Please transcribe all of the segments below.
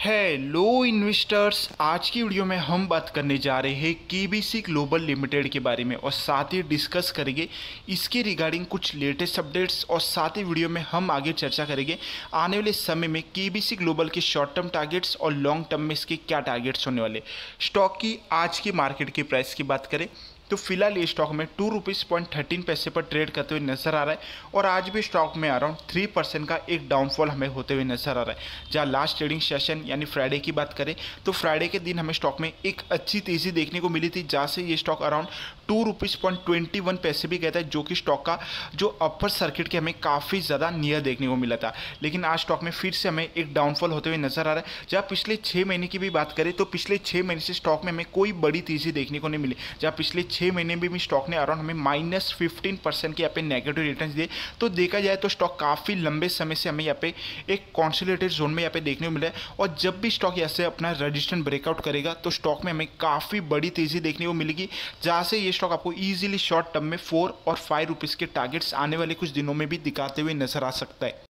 hello investors आज की video में हम बात करने जा रहे हैं केबीसी ग्लोबल लिमिटेड के बारे में और साथ ही डिस्कस करेंगे इसके रिगार्डिंग कुछ लेटेस्ट अपडेट्स और साथ ही वीडियो में हम आगे चर्चा करेंगे आने वाले समय में केबीसी ग्लोबल के शॉर्ट टर्म टारगेट्स और लॉन्ग टर्म में इसके क्या टारगेट्स होने वाले स्टॉक की आज की मार्केट की प्राइस की बात करें तो फिलहाल ये स्टॉक में टू रुपीज़ पॉइंट थर्टीन पैसे पर ट्रेड करते हुए नजर आ रहा है और आज भी स्टॉक में अराउंड थ्री परसेंट का एक डाउनफॉल हमें होते हुए नजर आ रहा है जहाँ लास्ट ट्रेडिंग सेशन यानी फ्राइडे की बात करें तो फ्राइडे के दिन हमें स्टॉक में एक अच्छी तेज़ी देखने को मिली थी जहाँ से ये stock around two rupees point twenty one पैसे भी गया था जो कि स्टॉक का जो अपर सर्किट के हमें काफ़ी ज़्यादा नियर देखने को मिला था लेकिन आज स्टॉक में फिर से हमें एक डाउनफॉल होते हुए नजर आ रहा है जहाँ पिछले छः महीने की भी बात करें तो पिछले छः महीने से स्टॉक में हमें कोई बड़ी तेज़ी देखने को नहीं मिली जहाँ पिछले छः महीने में भी स्टॉक ने अराउंड हमें माइनस फिफ्टीन परसेंट के यहाँ पे नेगेटिव रिटर्न दिए तो देखा जाए तो स्टॉक काफ़ी लंबे समय से हमें यहाँ पे एक कॉन्सुलेटेड जोन में यहाँ पे देखने को मिला है और जब भी स्टॉक यहाँ से अपना रजिस्टेंस ब्रेकआउट करेगा तो स्टॉक में हमें काफ़ी बड़ी तेज़ी देखने को मिलेगी जहाँ से ये स्टॉक आपको ईजिली शॉर्ट टर्म में फोर और फाइव रुपीज़ के टारगेट्स आने वाले कुछ दिनों में भी दिखाते हुए नजर आ सकता है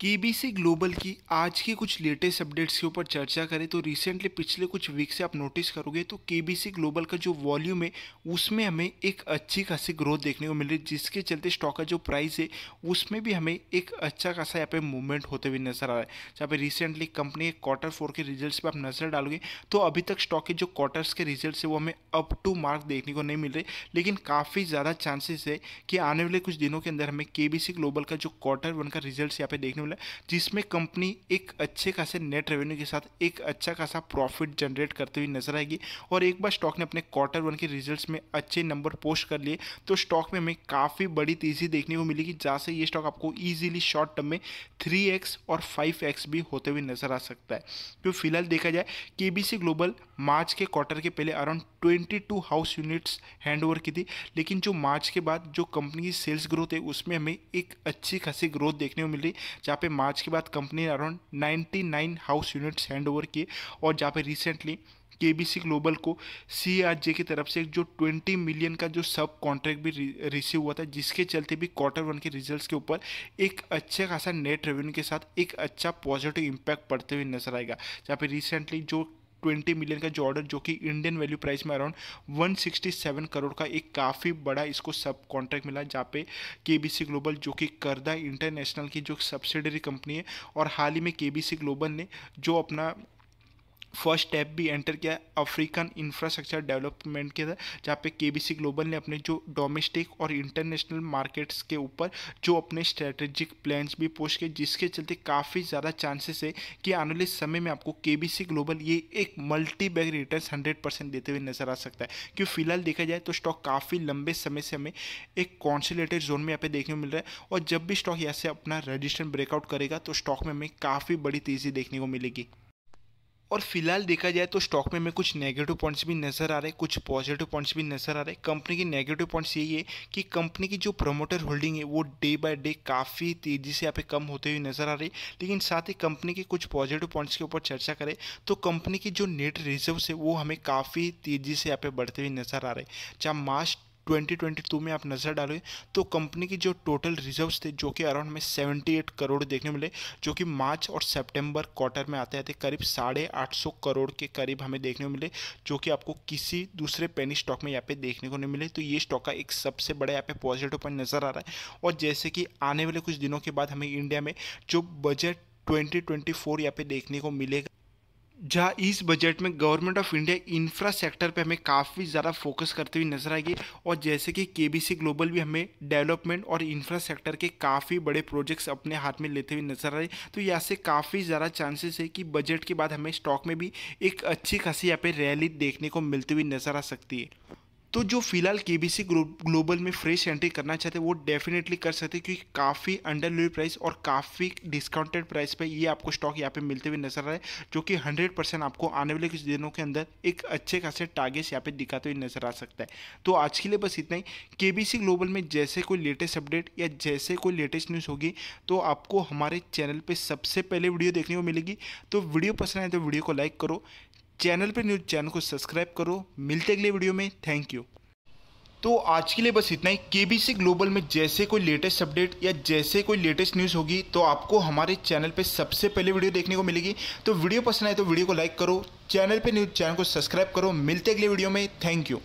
केबीसी ग्लोबल की आज की कुछ लेटेस्ट अपडेट्स के ऊपर चर्चा करें तो रिसेंटली पिछले कुछ वीक से आप नोटिस करोगे तो केबीसी ग्लोबल का जो वॉल्यूम है उसमें हमें एक अच्छी खासी ग्रोथ देखने को मिल रही है जिसके चलते स्टॉक का जो प्राइस है उसमें भी हमें एक अच्छा खासा यहाँ पे मूवमेंट होते हुए नजर आ रहा है जहाँ पे रिसेंटली कंपनी के क्वार्टर फोर के रिजल्ट पर आप नजर डालोगे तो अभी तक स्टॉक के जो क्वार्टर्स के रिजल्ट है वो हमें अप टू मार्क देखने को नहीं मिल रहे लेकिन काफ़ी ज़्यादा चांसेस है कि आने वाले कुछ दिनों के अंदर हमें के ग्लोबल का जो क्वार्टर वन का रिजल्ट यहाँ पे देखने मिला जिसमें कंपनी एक अच्छे खासे नेट रेवेन्यू के साथ एक अच्छा खासा प्रॉफिट जनरेट करते हुए नजर आएगी और एक बार स्टॉक ने अपने क्वार्टर वन के रिजल्ट्स में अच्छे नंबर पोस्ट कर लिए तो स्टॉक में हमें काफ़ी बड़ी तेज़ी देखने को मिलेगी जहाँ से ये स्टॉक आपको ईजिली शॉर्ट टर्म में थ्री और फाइव भी होते हुए नजर आ सकता है तो फिलहाल देखा जाए के ग्लोबल मार्च के क्वार्टर के पहले around twenty house units hand की थी लेकिन जो मार्च के बाद जो कंपनी की सेल्स ग्रोथ है उसमें हमें एक अच्छी खासी ग्रोथ देखने को मिल रही जहाँ पे मार्च के बाद कंपनी ने around 99 house units hand over किए और जहाँ पे रिसेंटली के बी सी ग्लोबल को सी आर जे की तरफ से जो 20 मिलियन का जो सब कॉन्ट्रैक्ट भी रिसीव हुआ था जिसके चलते भी क्वार्टर वन के रिजल्ट्स के ऊपर एक अच्छे खासा नेट रेवेन्यू के साथ एक अच्छा पॉजिटिव इम्पैक्ट पड़ते हुए नजर आएगा जहाँ पे रिसेंटली जो ट्वेंटी मिलियन का जो ऑर्डर जो कि इंडियन वैल्यू प्राइस में around one sixty seven crore का एक काफ़ी बड़ा इसको सब कॉन्ट्रैक्ट मिला जहाँ पे सी ग्लोबल जो कि करदा इंटरनेशनल की जो सब्सिडरी कंपनी है और हाल ही में केबीसी ग्लोबल ने जो अपना फर्स्ट स्टेप भी एंटर किया अफ्रीकन इंफ्रास्ट्रक्चर डेवलपमेंट के अंदर जहाँ पे के ग्लोबल ने अपने जो डोमेस्टिक और इंटरनेशनल मार्केट्स के ऊपर जो अपने स्ट्रेटेजिक प्लान्स भी पोस्ट किए जिसके चलते काफ़ी ज़्यादा चांसेस है कि आने वाले समय में आपको के ग्लोबल ये एक multi bag return hundred percent देते हुए नजर आ सकता है क्योंकि फिलहाल देखा जाए तो स्टॉक काफ़ी लंबे समय से हमें एक कॉन्सिलेटेड जोन में यहाँ पे देखने को मिल रहा है और जब भी स्टॉक यहाँ से अपना रजिस्टर ब्रेकआउट करेगा तो स्टॉक में हमें काफ़ी बड़ी तेज़ी देखने को मिलेगी और फिलहाल देखा जाए तो स्टॉक में हमें कुछ नेगेटिव पॉइंट्स भी नज़र आ रहे हैं कुछ पॉजिटिव पॉइंट्स भी नज़र आ रहे हैं कंपनी के नेगेटिव पॉइंट्स यही है कि कंपनी की जो प्रमोटर होल्डिंग है वो डे बाय डे काफ़ी तेज़ी से यहाँ पे कम होते हुए नज़र आ रही है लेकिन साथ ही कंपनी के कुछ पॉजिटिव पॉइंट्स के ऊपर चर्चा करें तो कंपनी की जो नेट रिजर्व है वो हमें काफ़ी तेज़ी से यहाँ पे बढ़ते हुए नज़र आ रहे हैं चाहे मार्च 2022 में आप नज़र डालोगे तो कंपनी की जो टोटल रिजर्व्स थे जो कि अराउंड में 78 करोड़ देखने मिले जो कि मार्च और सितंबर क्वार्टर में आते आते करीब साढ़े आठ सौ करोड़ के करीब हमें देखने को मिले जो कि आपको किसी दूसरे पेनी स्टॉक में यहाँ पे देखने को नहीं मिले तो ये स्टॉक का एक सबसे बड़ा यहाँ पे पॉजिटिव पॉइंट नज़र आ रहा है और जैसे कि आने वाले कुछ दिनों के बाद हमें इंडिया में जो बजट 2024 यहाँ पे देखने को मिलेगा जहाँ इस बजट में government of India infra sector पे हमें काफ़ी ज़्यादा फोकस करते हुए नजर आएगी और जैसे कि के ग्लोबल भी हमें डेवलपमेंट और इंफ्रा सेक्टर के काफ़ी बड़े प्रोजेक्ट्स अपने हाथ में लेते हुए नजर आए तो यहाँ से काफ़ी ज़्यादा चांसेस है कि बजट के बाद हमें स्टॉक में भी एक अच्छी खासी यहाँ पर रैली देखने को मिलती हुई नज़र आ सकती है तो जो फिलहाल के बी सी ग्लोबल में फ्रेश एंट्री करना चाहते हैं वो डेफिनेटली कर सकते हैं क्योंकि काफ़ी अंडर लिव प्राइस और काफ़ी डिस्काउंटेड प्राइस पे ये आपको स्टॉक यहाँ पे मिलते हुए नजर आ है जो कि 100 परसेंट आपको आने वाले कुछ दिनों के अंदर एक अच्छे खासे टारगेट्स यहाँ पे दिखाते हुए नजर आ सकता है तो आज के लिए बस इतना ही के बी सी ग्लोबल में जैसे कोई लेटेस्ट अपडेट या जैसे कोई लेटेस्ट न्यूज़ होगी तो आपको हमारे चैनल पर सबसे पहले वीडियो देखने को मिलेगी तो वीडियो पसंद आए तो वीडियो को लाइक करो चैनल पे न्यूज़ चैनल को सब्सक्राइब करो मिलते अगले वीडियो में थैंक यू तो आज के लिए बस इतना ही केबीसी ग्लोबल में जैसे कोई लेटेस्ट अपडेट या जैसे कोई लेटेस्ट न्यूज़ होगी तो आपको हमारे चैनल पे सबसे पहले वीडियो देखने को मिलेगी तो वीडियो पसंद आए तो वीडियो को लाइक करो चैनल पे न्यूज़ चैनल को सब्सक्राइब करो मिलते अगले वीडियो में थैंक यू